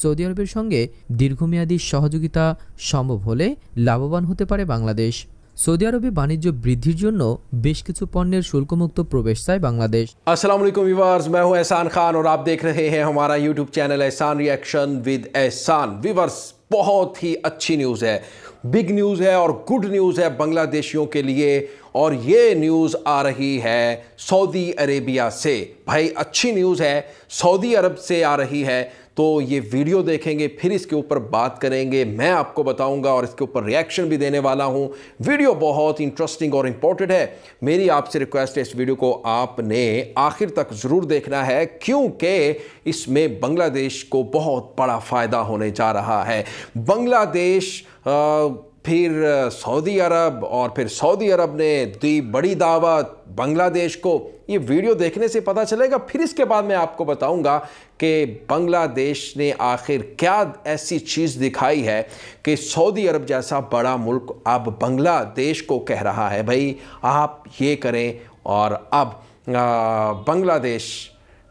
Saudi আরবের সঙ্গে দীর্ঘমেয়াদী সহযোগিতা সম্ভব হলে লাভবান হতে পারে বাংলাদেশ সৌদি আরবে বাণিজ্য বৃদ্ধির জন্য বেশ কিছু পণ্যের শুল্কমুক্ত প্রবেশ চায় বাংলাদেশ मैं हूं एहसान खान और आप देख रहे हैं हमारा YouTube channel Ehsan reaction with Ehsan viewers बहुत ही अच्छी न्यूज़ है बिग न्यूज़ है और गुड न्यूज़ है बांग्लादेशियों के लिए और ये न्यूज़ आ रही है सऊदी अरेबिया से भाई अच्छी न्यूज़ है सऊदी अरब से आ रही है तो ये वीडियो देखेंगे फिर इसके ऊपर बात करेंगे मैं आपको बताऊंगा और इसके ऊपर रिएक्शन भी देने वाला हूं वीडियो बहुत इंटरेस्टिंग और इंपॉर्टेंट है मेरी आपसे रिक्वेस्ट है इस वीडियो को आपने आखिर तक ज़रूर देखना है क्योंकि इसमें बांग्लादेश को बहुत बड़ा फ़ायदा होने जा रहा है बांग्लादेश फिर सऊदी अरब और फिर सऊदी अरब ने दी बड़ी दावत बांग्लादेश को ये वीडियो देखने से पता चलेगा फिर इसके बाद मैं आपको बताऊंगा कि बांग्लादेश ने आखिर क्या ऐसी चीज़ दिखाई है कि सऊदी अरब जैसा बड़ा मुल्क अब बांग्लादेश को कह रहा है भाई आप ये करें और अब बांग्लादेश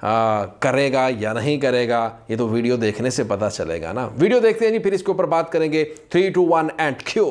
आ, करेगा या नहीं करेगा ये तो वीडियो देखने से पता चलेगा ना वीडियो देखते हैं जी फिर इसके ऊपर बात करेंगे three two one and Q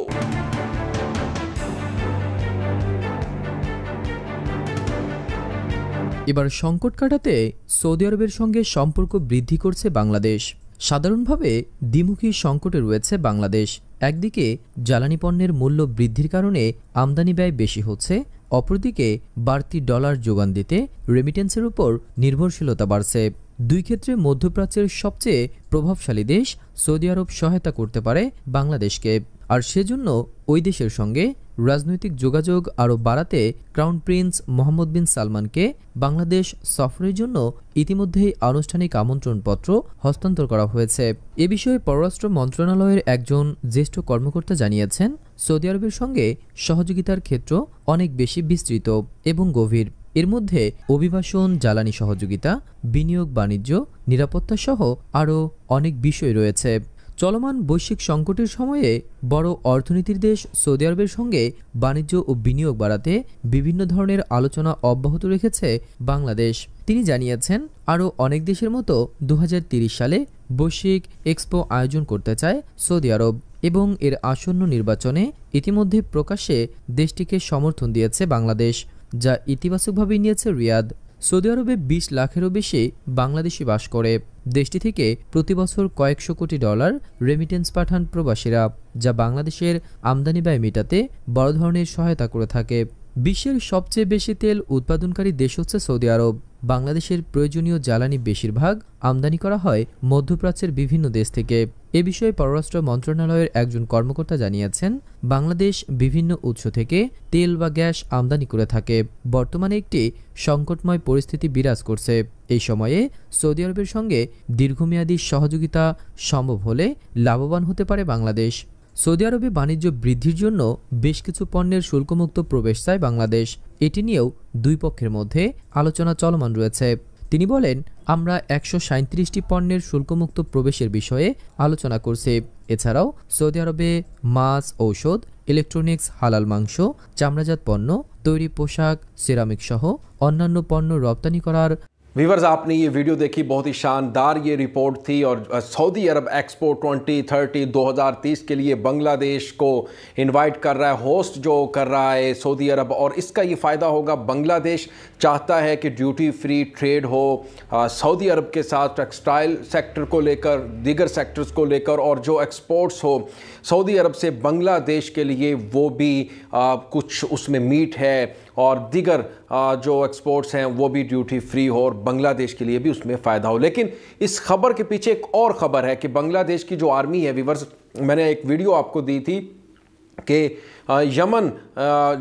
এবার সংকট কাটাতে সৌদি আরবের সঙ্গে সম্পর্ক বৃদ্ধি করছে বাংলাদেশ সাধারণভাবে দ্বিমুখী সংকটে রয়েছে বাংলাদেশ একদিকে জ্বালানি পণ্যের মূল্য বৃদ্ধির কারণে আমদানি ব্যয় বেশি হচ্ছে অপরদিকে বাড়তি ডলার যোগান দিতে রেমিটেন্সের উপর নির্ভরশীলতা বাড়ছে দুই ক্ষেত্রে মধ্যপ্রাচ্যের সবচেয়ে প্রভাবশালী দেশ সৌদি আরব সহায়তা করতে পারে বাংলাদেশকে আর সেজন্য ওই দেশের সঙ্গে রাজনৈতিক যোগাযোগ আরও বাড়াতে ক্রাউন প্রিন্স মোহাম্মদ বিন সালমানকে বাংলাদেশ সফরের জন্য ইতিমধ্যেই আনুষ্ঠানিক আমন্ত্রণপত্র হস্তান্তর করা হয়েছে এ বিষয়ে পররাষ্ট্র মন্ত্রণালয়ের একজন জ্যেষ্ঠ কর্মকর্তা জানিয়েছেন সৌদি আরবের সঙ্গে সহযোগিতার ক্ষেত্র অনেক বেশি বিস্তৃত এবং গভীর এর মধ্যে অভিবাসন জ্বালানি সহযোগিতা বিনিয়োগ বাণিজ্য নিরাপত্তা সহ আরও অনেক বিষয় রয়েছে চলমান বৈশ্বিক সংকটের সময়ে বড় অর্থনীতির দেশ সৌদি আরবের সঙ্গে বাণিজ্য ও বিনিয়োগ বাড়াতে বিভিন্ন ধরনের আলোচনা অব্যাহত রেখেছে বাংলাদেশ তিনি জানিয়েছেন আরও অনেক দেশের মতো দু সালে বৈশ্বিক এক্সপো আয়োজন করতে চায় সৌদি আরব এবং এর আসন্ন নির্বাচনে ইতিমধ্যে প্রকাশ্যে দেশটিকে সমর্থন দিয়েছে বাংলাদেশ যা ইতিবাচকভাবে নিয়েছে রিয়াদ সৌদি আরবে ২০ লাখেরও বেশি বাংলাদেশি বাস করে দেশটি থেকে প্রতি বছর কয়েকশো কোটি ডলার রেমিটেন্স পাঠান প্রবাসীরা যা বাংলাদেশের আমদানি ব্যয় মেটাতে বড় ধরনের সহায়তা করে থাকে বিশ্বের সবচেয়ে বেশি তেল উৎপাদনকারী দেশ হচ্ছে সৌদি আরব বাংলাদেশের প্রয়োজনীয় জ্বালানি বেশিরভাগ আমদানি করা হয় মধ্যপ্রাচ্যের বিভিন্ন দেশ থেকে এ বিষয়ে পররাষ্ট্র মন্ত্রণালয়ের একজন কর্মকর্তা জানিয়েছেন বাংলাদেশ বিভিন্ন উৎস থেকে তেল বা গ্যাস আমদানি করে থাকে বর্তমানে একটি সংকটময় পরিস্থিতি বিরাজ করছে এই সময়ে সৌদি আরবের সঙ্গে দীর্ঘমেয়াদী সহযোগিতা সম্ভব হলে লাভবান হতে পারে বাংলাদেশ সৌদি আরবে বাণিজ্য বৃদ্ধির জন্য বেশ কিছু পণ্যের শুল্কমুক্ত প্রবেশ চায় বাংলাদেশ এটি নিয়েও দুই পক্ষের মধ্যে আলোচনা চলমান রয়েছে তিনি বলেন আমরা একশো সাঁত্রিশটি পণ্যের শুল্কমুক্ত প্রবেশের বিষয়ে আলোচনা করছি এছাড়াও সৌদি আরবে মাছ ঔষধ ইলেকট্রনিক্স হালাল মাংস চামড়াজাত পণ্য তৈরি পোশাক সিরামিক সহ অন্যান্য পণ্য রপ্তানি করার वीवर्स आपने ये वीडियो देखी बहुत ही शानदार ये रिपोर्ट थी और सऊदी अरब एक्सपो 2030 2030 के लिए बांग्लादेश को इनवाइट कर रहा है होस्ट जो कर रहा है सऊदी अरब और इसका ये फ़ायदा होगा बांग्लादेश चाहता है कि ड्यूटी फ्री ट्रेड हो सऊदी अरब के साथ टेक्सटाइल सेक्टर को लेकर दीगर सेक्टर्स को लेकर और जो एक्सपोर्ट्स हो सऊदी अरब से बांग्लादेश के लिए वो भी आ, कुछ उसमें मीट है और दीगर जो एक्सपोर्ट्स हैं वो भी ड्यूटी फ्री हो और बांग्लादेश के लिए भी उसमें फ़ायदा हो लेकिन इस खबर के पीछे एक और ख़बर है कि बांग्लादेश की जो आर्मी है विवर्स मैंने एक वीडियो आपको दी थी कि यमन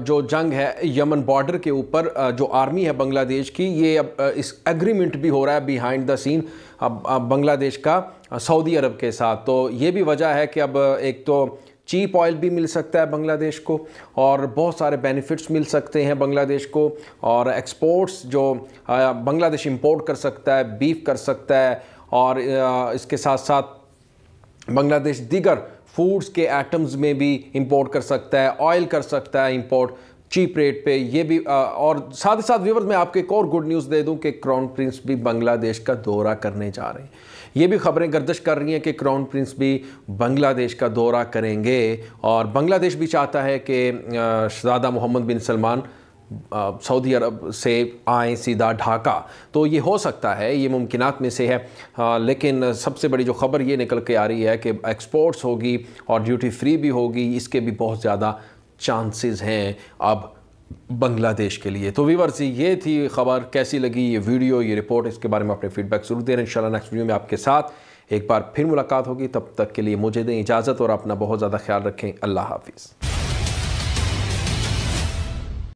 जो जंग है यमन बॉर्डर के ऊपर जो आर्मी है बांग्लादेश की ये अब इस एग्रीमेंट भी हो रहा है बिहाइंड द सीन अब बांग्लादेश का सऊदी अरब के साथ तो ये भी वजह है कि अब एक तो चीप ऑयल भी मिल सकता है बांग्लादेश को और बहुत सारे बेनिफिट्स मिल सकते हैं बांग्लादेश को और एक्सपोर्ट्स जो बांग्लादेश इंपोर्ट कर सकता है बीफ कर सकता है और इसके साथ साथ बांग्लादेश दीगर फूड्स के आइटम्स में भी इंपोर्ट कर सकता है ऑयल कर सकता है इंपोर्ट चीप रेट पे ये भी आ, और साथ ही साथ व्यूवर मैं आपको एक और गुड न्यूज़ दे दूं कि क्राउन प्रिंस भी बांग्लादेश का दौरा करने जा रहे हैं ये भी खबरें गर्दश कर रही हैं कि क्राउन प्रिंस भी बांग्लादेश का दौरा करेंगे और बांग्लादेश भी चाहता है कि शहजादा मोहम्मद बिन सलमान सऊदी अरब से आए सीधा ढाका तो ये हो सकता है ये मुमकिन में से है आ, लेकिन सबसे बड़ी जो खबर ये निकल के आ रही है कि एक्सपोर्ट्स होगी और ड्यूटी फ्री भी होगी इसके भी बहुत ज़्यादा चांसेस हैं अब बांग्लादेश के लिए तो वीवर्स ये थी खबर कैसी लगी ये वीडियो ये रिपोर्ट इसके बारे में अपने फीडबैक जरूर दे रहे हैं इन नेक्स्ट वीडियो में आपके साथ एक बार फिर मुलाकात होगी तब तक के लिए मुझे दें इजाज़त और अपना बहुत ज़्यादा ख्याल रखें अल्लाह हाफिज़